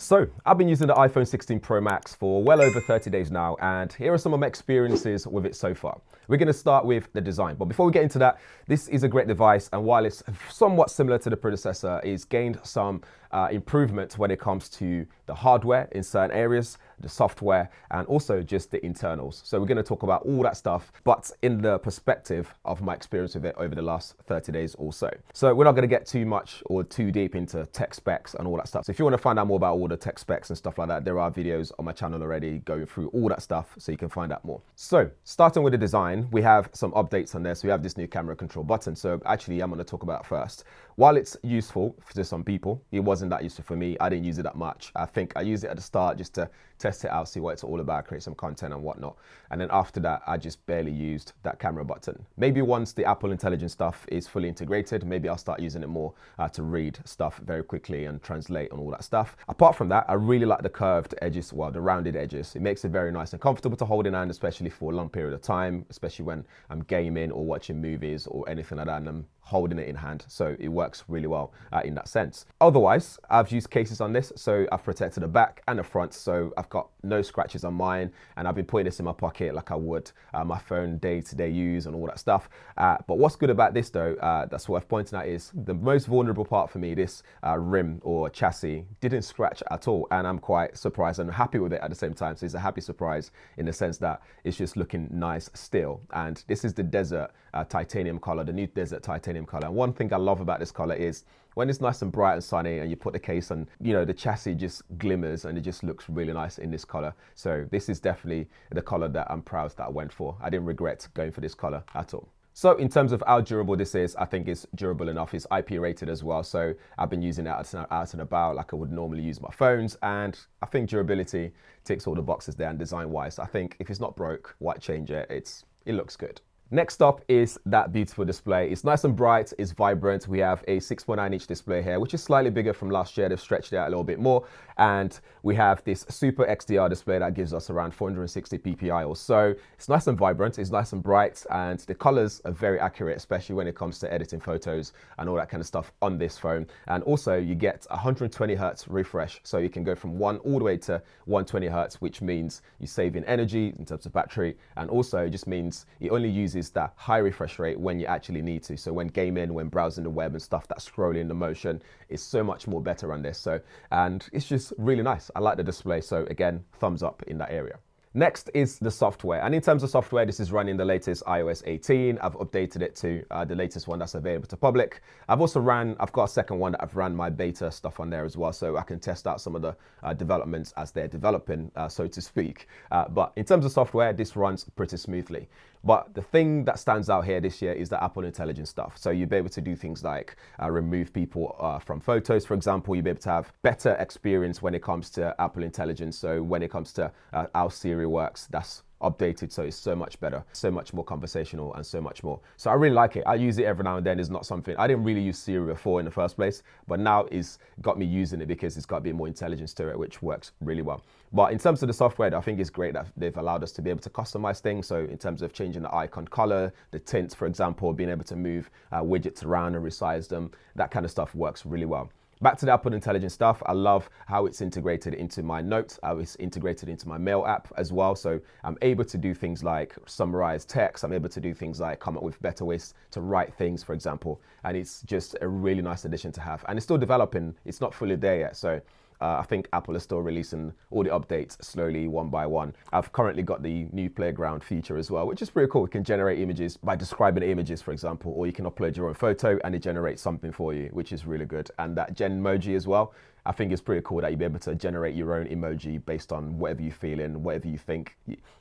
So, I've been using the iPhone 16 Pro Max for well over 30 days now, and here are some of my experiences with it so far. We're gonna start with the design, but before we get into that, this is a great device, and while it's somewhat similar to the predecessor, it's gained some uh, improvement when it comes to the hardware in certain areas, the software, and also just the internals. So we're going to talk about all that stuff, but in the perspective of my experience with it over the last 30 days or so. So we're not going to get too much or too deep into tech specs and all that stuff. So if you want to find out more about all the tech specs and stuff like that, there are videos on my channel already going through all that stuff so you can find out more. So starting with the design, we have some updates on this. We have this new camera control button. So actually I'm going to talk about first while it's useful for some people, it wasn't that useful for me. I didn't use it that much. I think I used it at the start just to test it out, see what it's all about, create some content and whatnot. And then after that, I just barely used that camera button. Maybe once the Apple Intelligence stuff is fully integrated, maybe I'll start using it more uh, to read stuff very quickly and translate and all that stuff. Apart from that, I really like the curved edges, well, the rounded edges. It makes it very nice and comfortable to hold in hand, especially for a long period of time, especially when I'm gaming or watching movies or anything like that and I'm holding it in hand. So it works really well uh, in that sense. Otherwise, I've used cases on this. So I've protected the back and the front. So I've got no scratches on mine. And I've been putting this in my pocket like I would uh, my phone day to day use and all that stuff. Uh, but what's good about this though, uh, that's worth pointing out is the most vulnerable part for me, this uh, rim or chassis didn't scratch at all. And I'm quite surprised and happy with it at the same time. So it's a happy surprise in the sense that it's just looking nice still. And this is the desert uh, titanium color, the new desert titanium color. And one thing I love about this color is when it's nice and bright and sunny and you put the case on, you know, the chassis just glimmers and it just looks really nice in this color. So this is definitely the color that I'm proud that I went for. I didn't regret going for this color at all. So in terms of how durable this is, I think it's durable enough. It's IP rated as well. So I've been using it out and about like I would normally use my phones. And I think durability ticks all the boxes there and design wise. I think if it's not broke, why change it? It's, it looks good. Next up is that beautiful display. It's nice and bright, it's vibrant. We have a 6.9 inch display here, which is slightly bigger from last year. They've stretched it out a little bit more. And we have this super XDR display that gives us around 460 PPI or so. It's nice and vibrant, it's nice and bright, and the colors are very accurate, especially when it comes to editing photos and all that kind of stuff on this phone. And also you get 120 Hertz refresh. So you can go from one all the way to 120 Hertz, which means you're saving energy in terms of battery. And also it just means it only uses uses that high refresh rate when you actually need to. So when gaming, when browsing the web and stuff, that scrolling, the motion is so much more better on this. So, and it's just really nice. I like the display. So again, thumbs up in that area. Next is the software. And in terms of software, this is running the latest iOS 18. I've updated it to uh, the latest one that's available to public. I've also ran, I've got a second one that I've ran my beta stuff on there as well, so I can test out some of the uh, developments as they're developing, uh, so to speak. Uh, but in terms of software, this runs pretty smoothly. But the thing that stands out here this year is the Apple Intelligence stuff. So you'll be able to do things like uh, remove people uh, from photos, for example. You'll be able to have better experience when it comes to Apple Intelligence. So when it comes to uh, how Siri works, that's updated so it's so much better so much more conversational and so much more so i really like it i use it every now and then it's not something i didn't really use siri before in the first place but now it's got me using it because it's got a bit more intelligence to it which works really well but in terms of the software i think it's great that they've allowed us to be able to customize things so in terms of changing the icon color the tint for example being able to move uh, widgets around and resize them that kind of stuff works really well Back to the Apple Intelligence stuff, I love how it's integrated into my notes, how it's integrated into my mail app as well. So I'm able to do things like summarize text, I'm able to do things like come up with better ways to write things, for example. And it's just a really nice addition to have. And it's still developing, it's not fully there yet. So uh, I think Apple is still releasing all the updates slowly, one by one. I've currently got the new playground feature as well, which is pretty cool. You can generate images by describing images, for example, or you can upload your own photo and it generates something for you, which is really good. And that Genmoji as well I think it's pretty cool that you'll be able to generate your own emoji based on whatever you're feeling, whatever you think.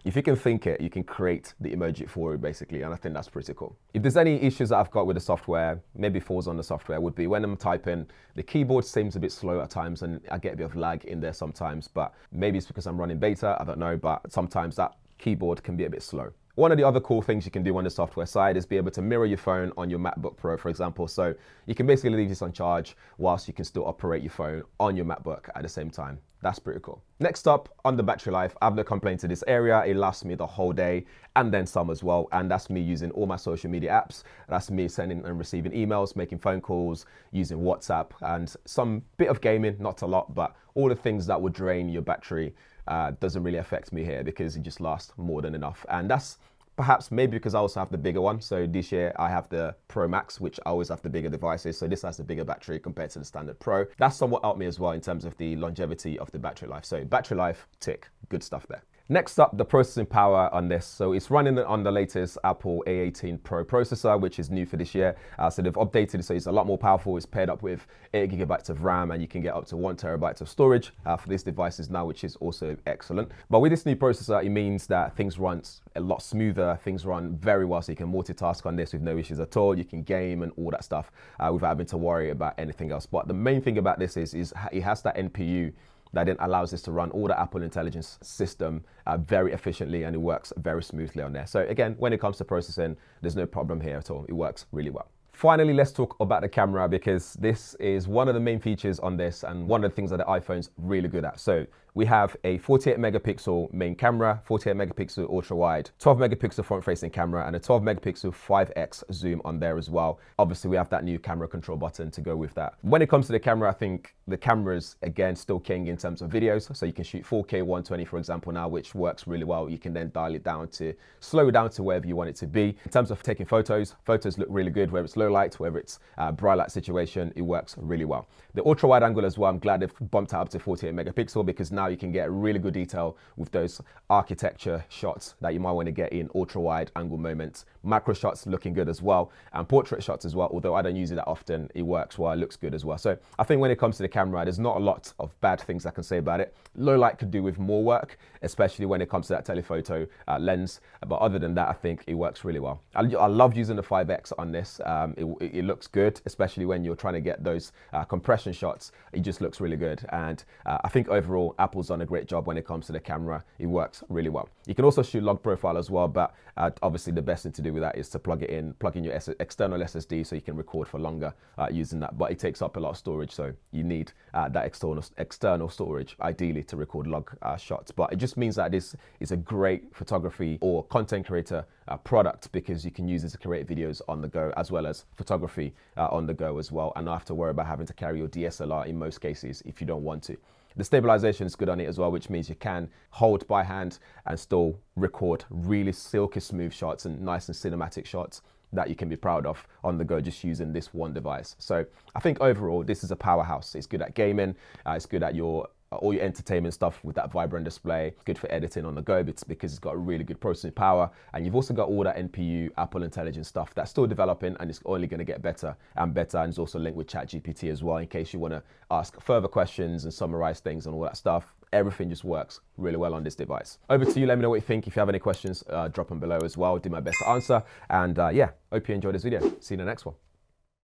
If you can think it, you can create the emoji for it basically, and I think that's pretty cool. If there's any issues that I've got with the software, maybe falls on the software, would be when I'm typing, the keyboard seems a bit slow at times and I get a bit of lag in there sometimes, but maybe it's because I'm running beta, I don't know, but sometimes that keyboard can be a bit slow. One of the other cool things you can do on the software side is be able to mirror your phone on your MacBook Pro, for example. So you can basically leave this on charge whilst you can still operate your phone on your MacBook at the same time. That's pretty cool. Next up, on the battery life, I have no complaints in this area. It lasts me the whole day and then some as well. And that's me using all my social media apps. That's me sending and receiving emails, making phone calls, using WhatsApp, and some bit of gaming, not a lot, but all the things that would drain your battery uh, doesn't really affect me here because it just lasts more than enough. And that's perhaps maybe because I also have the bigger one. So this year I have the Pro Max, which I always have the bigger devices. So this has the bigger battery compared to the standard Pro. That's somewhat helped me as well in terms of the longevity of the battery life. So battery life, tick, good stuff there. Next up, the processing power on this. So it's running on the latest Apple A18 Pro processor, which is new for this year. Uh, so they've updated it, so it's a lot more powerful. It's paired up with 8 gigabytes of RAM, and you can get up to 1 terabyte of storage uh, for these devices now, which is also excellent. But with this new processor, it means that things run a lot smoother, things run very well, so you can multitask on this with no issues at all. You can game and all that stuff uh, without having to worry about anything else. But the main thing about this is, is it has that NPU that then allows us to run all the Apple Intelligence system uh, very efficiently and it works very smoothly on there. So again, when it comes to processing, there's no problem here at all. It works really well. Finally, let's talk about the camera because this is one of the main features on this and one of the things that the iPhone's really good at. So we have a 48 megapixel main camera, 48 megapixel ultra wide, 12 megapixel front facing camera and a 12 megapixel 5X zoom on there as well. Obviously we have that new camera control button to go with that. When it comes to the camera, I think the camera's again still king in terms of videos. So you can shoot 4K 120 for example now, which works really well. You can then dial it down to slow down to wherever you want it to be. In terms of taking photos, photos look really good whether it's low light, whether it's a bright light situation, it works really well. The ultra wide angle as well, I'm glad they've bumped it up to 48 megapixel because now you can get really good detail with those architecture shots that you might want to get in ultra wide angle moments macro shots looking good as well, and portrait shots as well. Although I don't use it that often, it works well, it looks good as well. So I think when it comes to the camera, there's not a lot of bad things I can say about it. Low light could do with more work, especially when it comes to that telephoto uh, lens. But other than that, I think it works really well. I, I love using the 5X on this. Um, it, it, looks good, especially when you're trying to get those uh, compression shots. It just looks really good. And uh, I think overall, Apple's done a great job when it comes to the camera. It works really well. You can also shoot log profile as well, but uh, obviously the best thing to do with that is to plug it in, plug in your S external SSD so you can record for longer uh, using that. But it takes up a lot of storage, so you need uh, that external external storage ideally to record log uh, shots. But it just means that this is a great photography or content creator uh, product because you can use it to create videos on the go as well as photography uh, on the go as well. And not have to worry about having to carry your DSLR in most cases if you don't want to. The stabilization is good on it as well, which means you can hold by hand and still record really silky smooth shots and nice and cinematic shots that you can be proud of on the go just using this one device. So I think overall, this is a powerhouse. It's good at gaming, uh, it's good at your uh, all your entertainment stuff with that vibrant display. It's good for editing on the go it's because it's got a really good processing power. And you've also got all that NPU, Apple Intelligence stuff that's still developing and it's only going to get better and better. And it's also linked with ChatGPT as well in case you want to ask further questions and summarize things and all that stuff. Everything just works really well on this device. Over to you. Let me know what you think. If you have any questions, uh, drop them below as well. I'll do my best to answer. And uh, yeah, hope you enjoyed this video. See you in the next one.